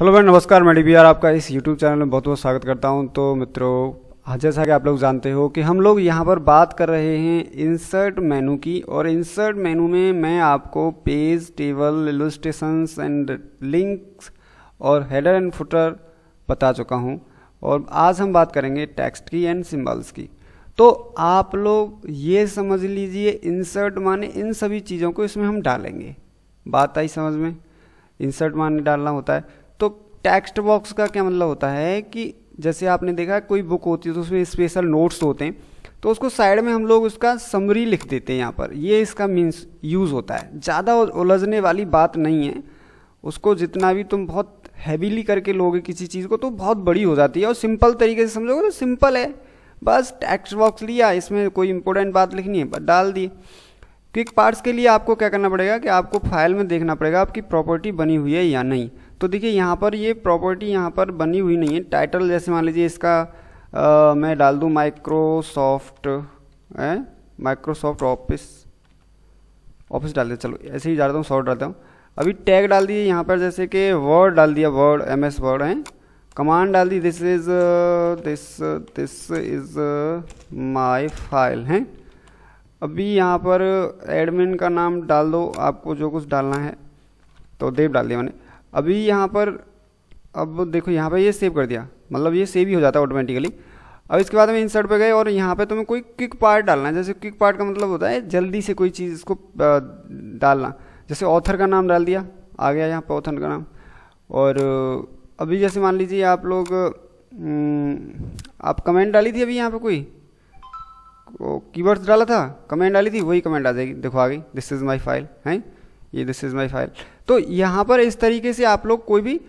Hello भाई नमस्कार मैं डी आपका इस यूट्यूब चैनल में बहुत बहुत स्वागत करता हूं तो मित्रों जैसा कि आप लोग जानते हो कि हम लोग यहां पर बात कर रहे हैं इंसर्ट मेनू की और इंसर्ट मेनू में मैं आपको page table illustrations and links और हेडर एंड फुटर बता चुका हूं और आज हम बात करेंगे टेक्स्ट की एंड सिम्बल्स की तो आप लोग ये समझ लीजिए इंसर्ट माने इन सभी चीज़ों को इसमें हम डालेंगे बात आई समझ में इंसर्ट माने डालना होता है टेक्स्ट बॉक्स का क्या मतलब होता है कि जैसे आपने देखा कोई बुक होती है तो उसमें स्पेशल नोट्स होते हैं तो उसको साइड में हम लोग उसका समरी लिख देते हैं यहाँ पर ये इसका मीन्स यूज़ होता है ज़्यादा उलझने वाली बात नहीं है उसको जितना भी तुम बहुत हैवीली करके लोगे किसी चीज़ को तो बहुत बड़ी हो जाती है और सिंपल तरीके से समझोगे तो सिंपल है बस टेक्स्ट बॉक्स लिया इसमें कोई इंपॉर्टेंट बात लिखनी है बस डाल दिए क्विक पार्ट्स के लिए आपको क्या करना पड़ेगा कि आपको फाइल में देखना पड़ेगा आपकी प्रॉपर्टी बनी हुई है या नहीं तो देखिए यहाँ पर ये प्रॉपर्टी यहाँ पर बनी हुई नहीं है टाइटल जैसे मान लीजिए इसका आ, मैं डाल दूँ माइक्रोसॉफ्ट है माइक्रोसॉफ्ट ऑफिस ऑफिस डाल दिया चलो ऐसे ही डालता हूँ सॉफ्ट डालता हूँ अभी टैग डाल दिए यहाँ पर जैसे कि वर्ड डाल दिया वर्ड एम एस वर्ड है कमांड डाल दी this is this this is my file है अभी यहाँ पर एडमिन का नाम डाल दो आपको जो कुछ डालना है तो देव डाल दिया मैंने अभी यहाँ पर अब देखो यहाँ पर ये सेव कर दिया मतलब ये सेव ही हो जाता है ऑटोमेटिकली अब इसके बाद में इंसर्ट पे गए और यहाँ पे तुम्हें कोई क्विक पार्ट डालना है जैसे क्विक पार्ट का मतलब होता है जल्दी से कोई चीज़ इसको डालना जैसे ऑथर का नाम डाल दिया आ गया यहाँ पर ऑथर का नाम और अभी जैसे मान लीजिए आप लोग हम्म, आप कमेंट डाली थी अभी यहाँ पर कोई कीवर्ड्स डाला था कमेंट डाली थी वही कमेंट आ जाएगी देखो आ गई दिस इज़ माई फाइल है ये दिस इज़ माई फाइल तो यहाँ पर इस तरीके से आप लोग कोई भी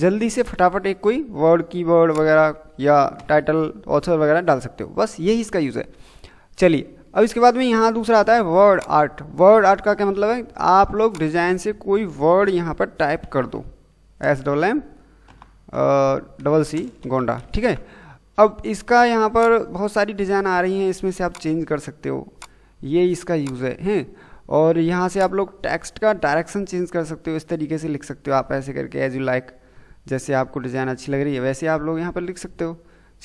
जल्दी से फटाफट एक कोई वर्ड कीवर्ड वगैरह या टाइटल ऑथर वगैरह डाल सकते हो बस यही इसका यूज़ है चलिए अब इसके बाद में यहाँ दूसरा आता है वर्ड आर्ट वर्ड आर्ट का क्या मतलब है आप लोग डिज़ाइन से कोई वर्ड यहाँ पर टाइप कर दो S double M double C Gonda ठीक है अब इसका यहाँ पर बहुत सारी डिज़ाइन आ रही हैं इसमें से आप चेंज कर सकते हो ये इसका यूज़ है हैं और यहाँ से आप लोग टेक्स्ट का डायरेक्शन चेंज कर सकते हो इस तरीके से लिख सकते हो आप ऐसे करके एज यू लाइक जैसे आपको डिज़ाइन अच्छी लग रही है वैसे आप लोग यहाँ पर लिख सकते हो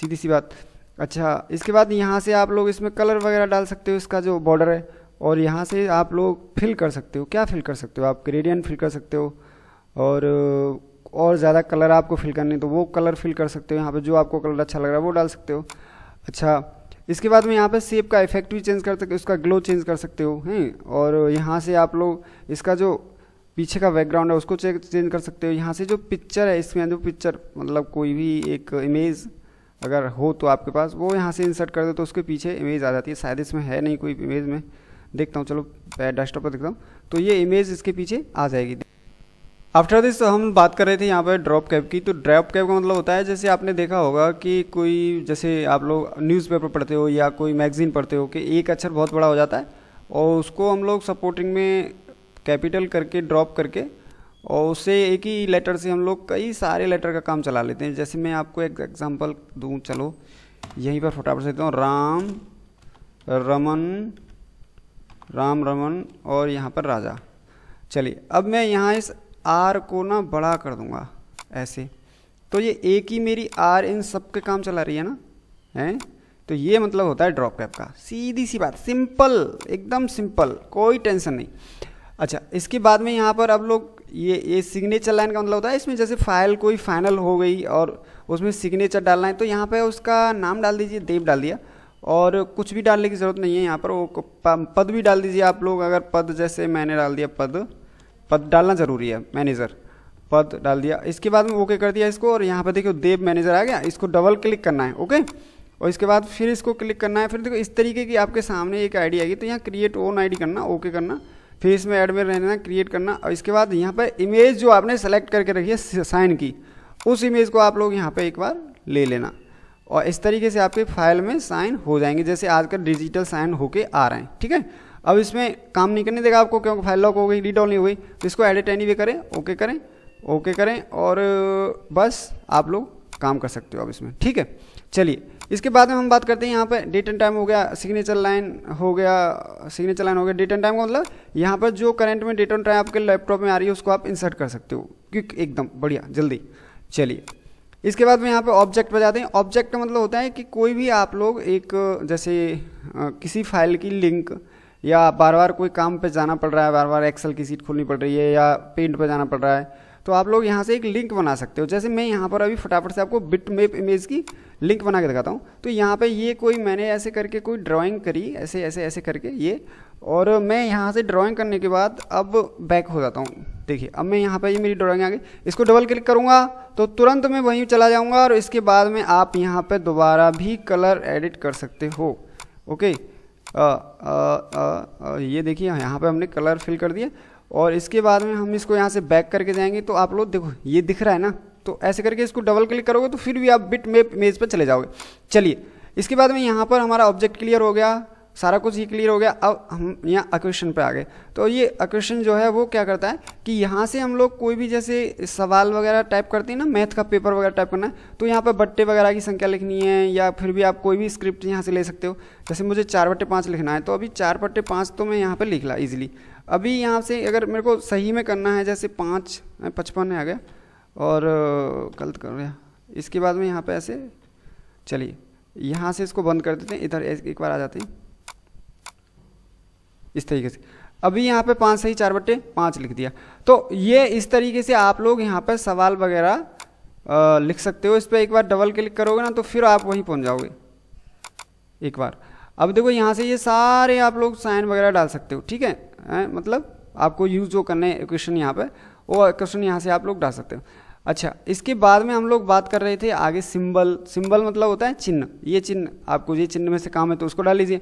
सीधी सी बात अच्छा इसके बाद यहाँ से आप लोग इसमें कलर वगैरह डाल सकते हो इसका जो बॉर्डर है और यहाँ से आप लोग फिल कर सकते हो क्या फिल कर सकते हो आप ग्रेडियंट फिल कर सकते हो और और ज़्यादा कलर आपको फिल करने तो वो कलर फिल कर सकते हो यहाँ पे जो आपको कलर अच्छा लग रहा है वो डाल सकते हो अच्छा इसके बाद में यहाँ पे सेप का इफेक्ट भी चेंज कर सकते उसका ग्लो चेंज कर सकते हो हैं और यहाँ से आप लोग इसका जो पीछे का बैकग्राउंड है उसको चेंज कर सकते हो यहाँ से जो पिक्चर है इसमें जो पिक्चर मतलब कोई भी एक इमेज अगर हो तो आपके पास वो यहाँ से इंसर्ट कर दो तो उसके पीछे इमेज आ जाती है शायद इसमें है नहीं कोई इमेज में देखता हूँ चलो डेस्कटॉप पर देखता हूँ तो ये इमेज इसके पीछे आ जाएगी आफ्टर दिस हम बात कर रहे थे यहाँ पर ड्रॉप कैप की तो ड्रॉप कैप का मतलब होता है जैसे आपने देखा होगा कि कोई जैसे आप लोग न्यूज़पेपर पढ़ते हो या कोई मैगजीन पढ़ते हो कि एक अक्षर बहुत बड़ा हो जाता है और उसको हम लोग सपोर्टिंग में कैपिटल करके ड्रॉप करके और उससे एक ही लेटर से हम लोग कई सारे लेटर का काम चला लेते हैं जैसे मैं आपको एक एग्जाम्पल दूँ चलो यहीं पर फटाफट देता हूँ राम रमन राम रमन और यहाँ पर राजा चलिए अब मैं यहाँ इस आर को ना बड़ा कर दूंगा ऐसे तो ये एक ही मेरी आर इन सब के काम चला रही है ना है तो ये मतलब होता है ड्रॉप कैप का सीधी सी बात सिंपल एकदम सिंपल कोई टेंशन नहीं अच्छा इसके बाद में यहाँ पर अब लोग ये ये सिग्नेचर लाइन का मतलब होता है इसमें जैसे फाइल कोई फाइनल हो गई और उसमें सिग्नेचर डालना है तो यहाँ पर उसका नाम डाल दीजिए देव डाल दिया और कुछ भी डालने की ज़रूरत नहीं है यहाँ पर वो पद भी डाल दीजिए आप लोग अगर पद जैसे मैंने डाल दिया पद पद डालना ज़रूरी है मैनेजर पद डाल दिया इसके बाद में ओके कर दिया इसको और यहाँ पर देखिए देव मैनेजर आ गया इसको डबल क्लिक करना है ओके और इसके बाद फिर इसको क्लिक करना है फिर देखो इस तरीके की आपके सामने एक आईडी आएगी तो यहाँ क्रिएट ओन आईडी करना ओके करना फिर इसमें एड में रहना क्रिएट करना और इसके बाद यहाँ पर इमेज जो आपने सेलेक्ट करके रखी है साइन की उस इमेज को आप लोग यहाँ पर एक बार ले लेना और इस तरीके से आपके फाइल में साइन हो जाएंगे जैसे आजकल डिजिटल साइन होके आ रहे हैं ठीक है अब इसमें काम नहीं करने देगा आपको क्योंकि फाइल लॉक हो गई रीड नहीं हो गई तो इसको एडिट एनी वे करें ओके करें ओके करें और uh, बस आप लोग काम कर सकते हो अब इसमें ठीक है चलिए इसके बाद में हम बात करते हैं यहाँ पर डेट एंड टाइम हो गया सिग्नेचर लाइन हो गया सिग्नेचर लाइन हो गया डेट एंड टाइम का मतलब यहाँ पर जो करंट में डेट एंड टाइम आपके लैपटॉप में आ रही है उसको आप इंसर्ट कर सकते हो क्विक एकदम बढ़िया जल्दी चलिए इसके बाद में यहाँ पर ऑब्जेक्ट बजाते हैं ऑब्जेक्ट का मतलब होता है कि कोई भी आप लोग एक जैसे किसी फाइल की लिंक या बार बार कोई काम पे जाना पड़ रहा है बार बार एक्सेल की सीट खोलनी पड़ रही है या पेंट पे जाना पड़ रहा है तो आप लोग यहाँ से एक लिंक बना सकते हो जैसे मैं यहाँ पर अभी फटाफट से आपको बिट मेप इमेज की लिंक बना के दिखाता हूँ तो यहाँ पे ये कोई मैंने ऐसे करके कोई ड्राइंग करी ऐसे ऐसे ऐसे करके ये और मैं यहाँ से ड्राइंग करने के बाद अब बैक हो जाता हूँ देखिए अब मैं यहाँ पर ये मेरी ड्राइंग आ गई इसको डबल क्लिक करूँगा तो तुरंत मैं वहीं चला जाऊँगा और इसके बाद में आप यहाँ पर दोबारा भी कलर एडिट कर सकते हो ओके okay? आ, आ, आ, आ, ये देखिए यहाँ पे हमने कलर फिल कर दिया और इसके बाद में हम इसको यहाँ से बैक करके जाएंगे तो आप लोग देखो ये दिख रहा है ना तो ऐसे करके इसको डबल क्लिक करोगे तो फिर भी आप बिट मेप इमेज पर चले जाओगे चलिए इसके बाद में यहाँ पर हमारा ऑब्जेक्ट क्लियर हो गया सारा कुछ ये क्लियर हो गया अब हम यहाँ अक्वेशन पे आ गए तो ये अक्वेशन जो है वो क्या करता है कि यहाँ से हम लोग कोई भी जैसे सवाल वगैरह टाइप करते हैं ना मैथ का पेपर वगैरह टाइप करना है तो यहाँ पर बट्टे वगैरह की संख्या लिखनी है या फिर भी आप कोई भी स्क्रिप्ट यहाँ से ले सकते हो जैसे मुझे चार बट्टे पाँच लिखना है तो अभी चार बट्टे पाँच तो मैं यहाँ पर लिख ला ईजिली अभी यहाँ से अगर मेरे को सही में करना है जैसे पाँच पचपन आ गया और गलत कर रहा इसके बाद में यहाँ पर ऐसे चलिए यहाँ से इसको बंद कर देते हैं इधर एक बार आ जाते हैं इस तरीके से अभी यहाँ पे पाँच सही चार बट्टे पाँच लिख दिया तो ये इस तरीके से आप लोग यहाँ पर सवाल वगैरह लिख सकते हो इस पर एक बार डबल क्लिक करोगे ना तो फिर आप वहीं पहुँच जाओगे एक बार अब देखो यहाँ से ये सारे आप लोग साइन वगैरह डाल सकते हो ठीक है आ, मतलब आपको यूज़ जो करने क्वेश्चन यहाँ पर वो क्वेश्चन यहाँ से आप लोग डाल सकते हो अच्छा इसके बाद में हम लोग बात कर रहे थे आगे सिंबल सिंबल मतलब होता है चिन्ह ये चिन्ह आपको ये चिन्ह में से काम है तो उसको डाल लीजिए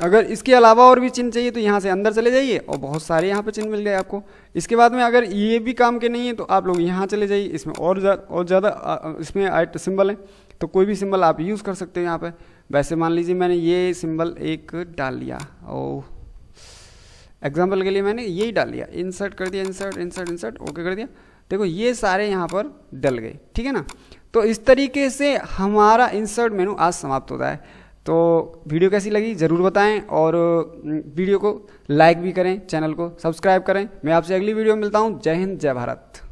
अगर इसके अलावा और भी चिन्ह चाहिए तो यहाँ से अंदर चले जाइए और बहुत सारे यहाँ पे चिन्ह मिल गए आपको इसके बाद में अगर ये भी काम के नहीं है तो आप लोग यहाँ चले जाइए इसमें और जा, और ज़्यादा इसमें आइट सिंबल है तो कोई भी सिंबल आप यूज़ कर सकते हो यहाँ पर वैसे मान लीजिए मैंने ये सिंबल एक डाल लिया और एग्जाम्पल के लिए मैंने यही डाल लिया इंसर्ट कर दिया इंसर्ट इंसर्ट इंसर्ट ओके कर दिया देखो ये सारे यहाँ पर डल गए ठीक है ना तो इस तरीके से हमारा इंसर्ट मेनू आज समाप्त होता है तो वीडियो कैसी लगी ज़रूर बताएं और वीडियो को लाइक भी करें चैनल को सब्सक्राइब करें मैं आपसे अगली वीडियो में मिलता हूँ जय हिंद जय भारत